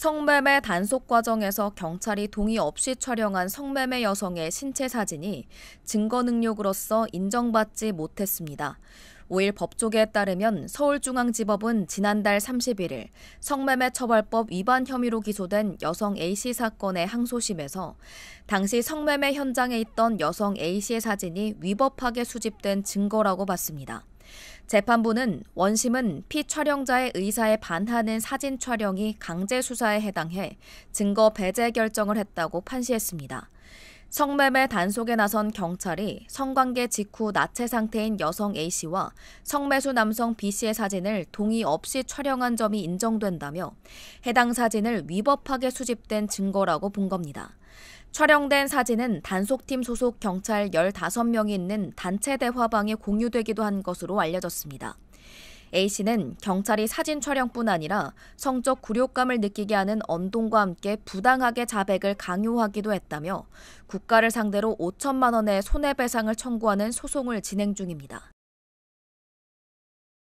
성매매 단속 과정에서 경찰이 동의 없이 촬영한 성매매 여성의 신체 사진이 증거 능력으로서 인정받지 못했습니다. 5일 법조계에 따르면 서울중앙지법은 지난달 31일 성매매 처벌법 위반 혐의로 기소된 여성 A씨 사건의 항소심에서 당시 성매매 현장에 있던 여성 A씨의 사진이 위법하게 수집된 증거라고 봤습니다. 재판부는 원심은 피 촬영자의 의사에 반하는 사진 촬영이 강제 수사에 해당해 증거 배제 결정을 했다고 판시했습니다. 성매매 단속에 나선 경찰이 성관계 직후 나체 상태인 여성 A씨와 성매수 남성 B씨의 사진을 동의 없이 촬영한 점이 인정된다며 해당 사진을 위법하게 수집된 증거라고 본 겁니다. 촬영된 사진은 단속팀 소속 경찰 15명이 있는 단체 대화방에 공유되기도 한 것으로 알려졌습니다. A씨는 경찰이 사진 촬영뿐 아니라 성적 굴욕감을 느끼게 하는 언동과 함께 부당하게 자백을 강요하기도 했다며 국가를 상대로 5천만 원의 손해배상을 청구하는 소송을 진행 중입니다.